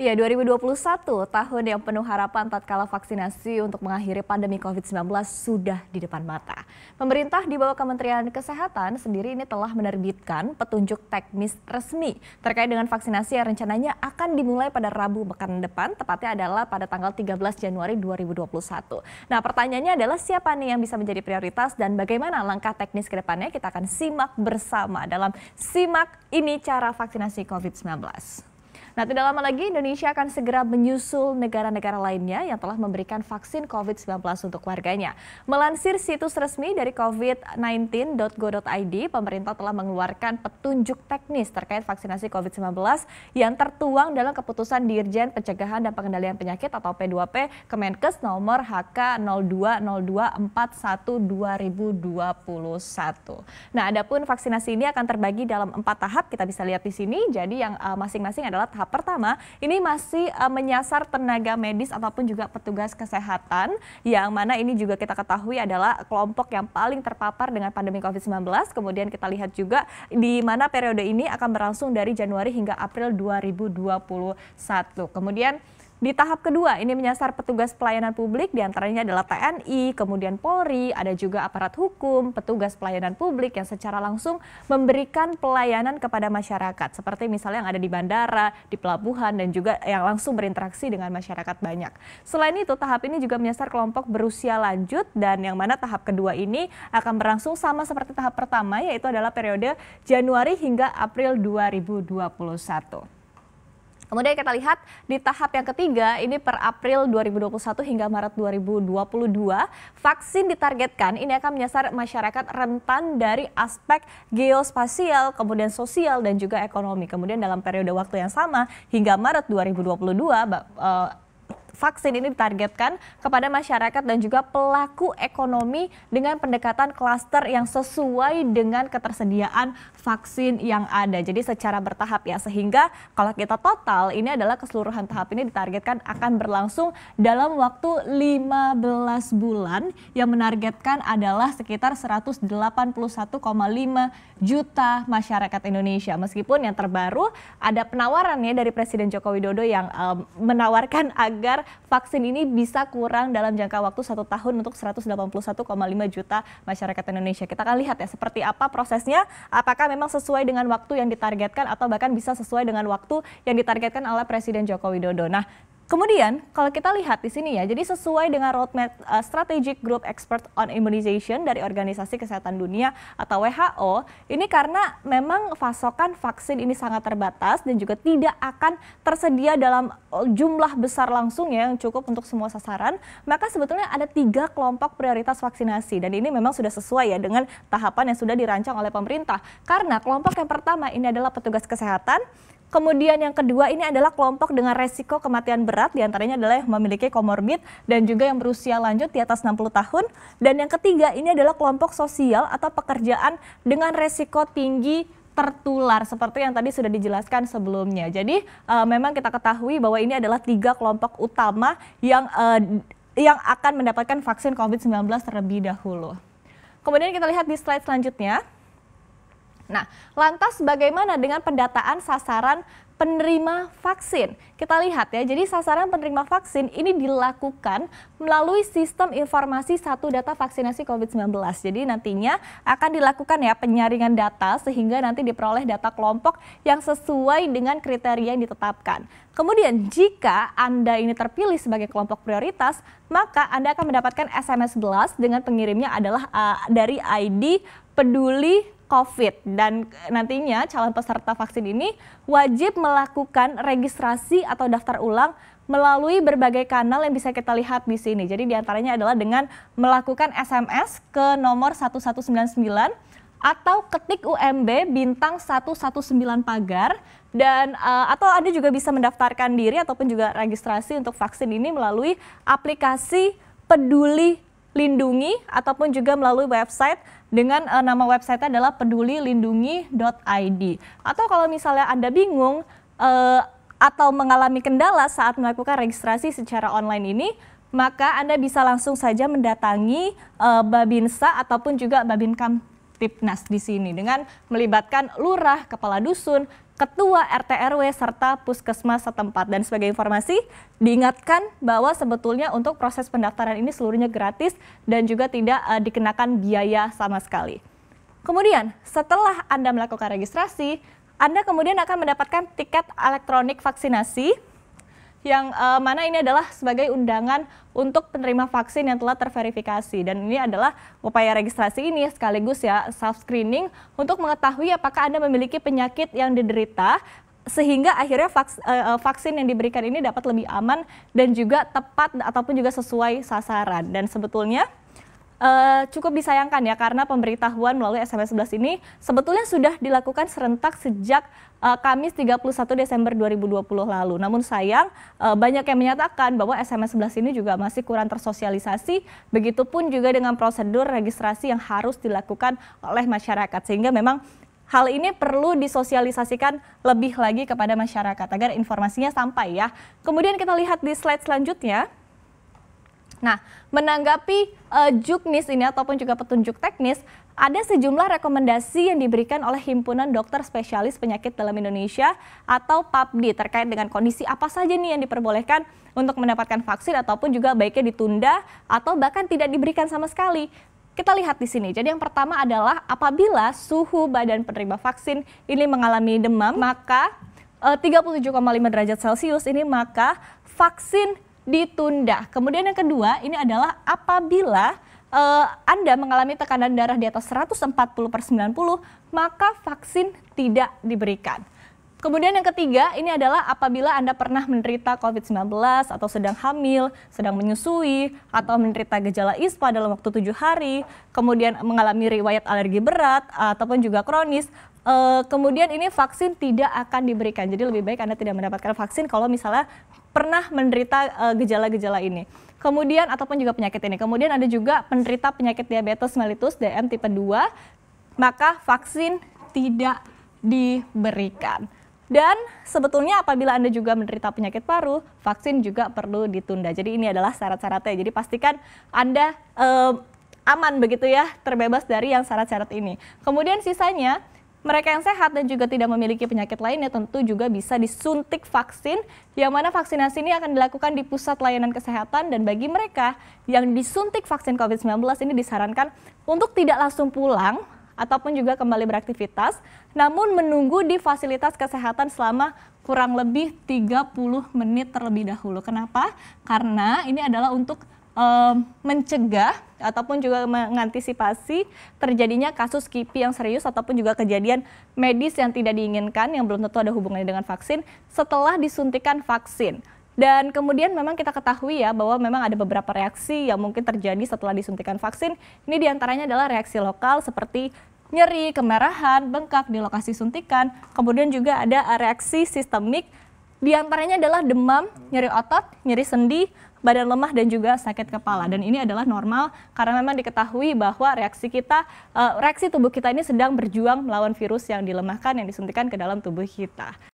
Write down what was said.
Ya, 2021 tahun yang penuh harapan tatkala vaksinasi untuk mengakhiri pandemi COVID-19 sudah di depan mata. Pemerintah di bawah Kementerian Kesehatan sendiri ini telah menerbitkan petunjuk teknis resmi terkait dengan vaksinasi yang rencananya akan dimulai pada Rabu pekan depan, tepatnya adalah pada tanggal 13 Januari 2021. Nah, pertanyaannya adalah siapa nih yang bisa menjadi prioritas dan bagaimana langkah teknis ke depannya kita akan simak bersama dalam Simak Ini Cara Vaksinasi COVID-19. Nah, tidak lama lagi Indonesia akan segera menyusul negara-negara lainnya yang telah memberikan vaksin COVID-19 untuk warganya. Melansir situs resmi dari covid19.go.id, pemerintah telah mengeluarkan petunjuk teknis terkait vaksinasi COVID-19 yang tertuang dalam keputusan Dirjen Pencegahan dan Pengendalian Penyakit atau P2P Kemenkes nomor HK 020241 Nah, adapun vaksinasi ini akan terbagi dalam empat tahap, kita bisa lihat di sini. Jadi yang eh, masing-masing uh, adalah tahap pertama ini masih uh, menyasar tenaga medis ataupun juga petugas kesehatan yang mana ini juga kita ketahui adalah kelompok yang paling terpapar dengan pandemi COVID-19. Kemudian kita lihat juga di mana periode ini akan berlangsung dari Januari hingga April 2021. Kemudian di tahap kedua, ini menyasar petugas pelayanan publik, diantaranya adalah TNI, kemudian Polri, ada juga aparat hukum, petugas pelayanan publik yang secara langsung memberikan pelayanan kepada masyarakat, seperti misalnya yang ada di bandara, di pelabuhan, dan juga yang langsung berinteraksi dengan masyarakat banyak. Selain itu, tahap ini juga menyasar kelompok berusia lanjut, dan yang mana tahap kedua ini akan berlangsung sama seperti tahap pertama, yaitu adalah periode Januari hingga April 2021. Kemudian kita lihat di tahap yang ketiga ini per April 2021 hingga Maret 2022 vaksin ditargetkan ini akan menyasar masyarakat rentan dari aspek geospasial, kemudian sosial dan juga ekonomi. Kemudian dalam periode waktu yang sama hingga Maret 2022 vaksin ini ditargetkan kepada masyarakat dan juga pelaku ekonomi dengan pendekatan klaster yang sesuai dengan ketersediaan vaksin yang ada. Jadi secara bertahap ya sehingga kalau kita total ini adalah keseluruhan tahap ini ditargetkan akan berlangsung dalam waktu 15 bulan yang menargetkan adalah sekitar 181,5 juta masyarakat Indonesia. Meskipun yang terbaru ada penawarannya dari Presiden Joko Widodo yang um, menawarkan agar agar vaksin ini bisa kurang dalam jangka waktu satu tahun untuk 181,5 juta masyarakat Indonesia. Kita akan lihat ya seperti apa prosesnya, apakah memang sesuai dengan waktu yang ditargetkan atau bahkan bisa sesuai dengan waktu yang ditargetkan oleh Presiden Joko Widodo. Nah, Kemudian kalau kita lihat di sini ya, jadi sesuai dengan roadmap uh, Strategic Group Expert on Immunization dari Organisasi Kesehatan Dunia atau WHO, ini karena memang pasokan vaksin ini sangat terbatas dan juga tidak akan tersedia dalam eh, jumlah besar langsung ya yang cukup untuk semua sasaran, maka sebetulnya ada tiga kelompok prioritas vaksinasi dan ini memang sudah sesuai ya dengan tahapan yang sudah dirancang oleh pemerintah. Karena kelompok yang pertama ini adalah petugas kesehatan, Kemudian yang kedua ini adalah kelompok dengan resiko kematian berat, diantaranya adalah yang memiliki komorbid dan juga yang berusia lanjut di atas 60 tahun. Dan yang ketiga ini adalah kelompok sosial atau pekerjaan dengan resiko tinggi tertular seperti yang tadi sudah dijelaskan sebelumnya. Jadi uh, memang kita ketahui bahwa ini adalah tiga kelompok utama yang uh, yang akan mendapatkan vaksin COVID-19 terlebih dahulu. Kemudian kita lihat di slide selanjutnya. Nah, lantas bagaimana dengan pendataan sasaran penerima vaksin? Kita lihat ya, jadi sasaran penerima vaksin ini dilakukan melalui sistem informasi satu data vaksinasi COVID-19. Jadi nantinya akan dilakukan ya penyaringan data sehingga nanti diperoleh data kelompok yang sesuai dengan kriteria yang ditetapkan. Kemudian jika Anda ini terpilih sebagai kelompok prioritas, maka Anda akan mendapatkan SMS blast dengan pengirimnya adalah uh, dari ID peduli COVID dan nantinya calon peserta vaksin ini wajib melakukan registrasi atau daftar ulang melalui berbagai kanal yang bisa kita lihat di sini. Jadi diantaranya adalah dengan melakukan SMS ke nomor 1199 atau ketik UMB bintang 119 pagar dan uh, atau Anda juga bisa mendaftarkan diri ataupun juga registrasi untuk vaksin ini melalui aplikasi Peduli lindungi ataupun juga melalui website dengan uh, nama website adalah pedulilindungi.id. Atau kalau misalnya Anda bingung uh, atau mengalami kendala saat melakukan registrasi secara online ini, maka Anda bisa langsung saja mendatangi uh, Babinsa ataupun juga Babinkam Tipnas di sini dengan melibatkan lurah, kepala dusun, ketua RT RW serta puskesmas setempat. Dan sebagai informasi, diingatkan bahwa sebetulnya untuk proses pendaftaran ini seluruhnya gratis dan juga tidak uh, dikenakan biaya sama sekali. Kemudian, setelah Anda melakukan registrasi, Anda kemudian akan mendapatkan tiket elektronik vaksinasi yang uh, mana ini adalah sebagai undangan untuk penerima vaksin yang telah terverifikasi dan ini adalah upaya registrasi ini sekaligus ya self screening untuk mengetahui apakah Anda memiliki penyakit yang diderita sehingga akhirnya eh, eh, vaksin yang diberikan ini dapat lebih aman dan juga tepat ataupun juga sesuai sasaran dan sebetulnya uh, cukup disayangkan ya karena pemberitahuan melalui SMS 11 ini sebetulnya sudah dilakukan serentak sejak uh, Kamis 31 Desember 2020 lalu. Namun sayang uh, banyak yang menyatakan bahwa SMS 11 ini juga masih kurang tersosialisasi, begitupun juga dengan prosedur registrasi yang harus dilakukan oleh masyarakat sehingga memang hal ini perlu disosialisasikan lebih lagi kepada masyarakat agar informasinya sampai ya. Kemudian kita lihat di slide selanjutnya. Nah, menanggapi uh, eh, juknis ini ataupun juga petunjuk teknis, ada sejumlah rekomendasi yang diberikan oleh Himpunan Dokter Spesialis Penyakit Dalam Indonesia atau PAPDI terkait dengan kondisi apa saja nih yang diperbolehkan untuk mendapatkan vaksin ataupun juga baiknya ditunda atau bahkan tidak diberikan sama sekali. Kita lihat di sini. Jadi yang pertama adalah apabila suhu badan penerima vaksin ini mengalami demam, maka 37,5 eh, derajat Celcius ini maka vaksin ditunda. Kemudian yang kedua ini adalah apabila eh, Anda mengalami tekanan darah di atas 140 per 90, maka vaksin tidak diberikan. Kemudian yang ketiga, ini adalah apabila Anda pernah menderita COVID-19 atau sedang hamil, sedang menyusui, atau menderita gejala ISPA dalam waktu tujuh hari, kemudian mengalami riwayat alergi berat ataupun juga kronis, Uh, kemudian ini vaksin tidak akan diberikan. Jadi lebih baik Anda tidak mendapatkan vaksin kalau misalnya pernah menderita eh, gejala-gejala ini. Kemudian ataupun juga penyakit ini. Kemudian ada juga penderita penyakit diabetes mellitus DM tipe 2, maka vaksin tidak diberikan. Dan sebetulnya apabila Anda juga menderita penyakit paru, vaksin juga perlu ditunda. Jadi ini adalah syarat-syaratnya. Jadi pastikan Anda eh, aman begitu ya, terbebas dari yang syarat-syarat ini. Kemudian sisanya mereka yang sehat dan juga tidak memiliki penyakit lainnya tentu juga bisa disuntik vaksin, yang mana vaksinasi ini akan dilakukan di pusat layanan kesehatan dan bagi mereka yang disuntik vaksin COVID-19 ini disarankan untuk tidak langsung pulang ataupun juga kembali beraktivitas, namun menunggu di fasilitas kesehatan selama kurang lebih 30 menit terlebih dahulu. Kenapa? Karena ini adalah untuk um, mencegah ataupun juga mengantisipasi terjadinya kasus KIPI yang serius ataupun juga kejadian medis yang tidak diinginkan yang belum tentu ada hubungannya dengan vaksin setelah disuntikan vaksin. Dan kemudian memang kita ketahui ya bahwa memang ada beberapa reaksi yang mungkin terjadi setelah disuntikan vaksin. Ini diantaranya adalah reaksi lokal seperti nyeri, kemerahan, bengkak di lokasi suntikan. Kemudian juga ada reaksi sistemik diantaranya adalah demam, nyeri otot, nyeri sendi, badan lemah dan juga sakit kepala. Dan ini adalah normal karena memang diketahui bahwa reaksi kita, eh, reaksi tubuh kita ini sedang berjuang melawan virus yang dilemahkan, yang disuntikan ke dalam tubuh kita.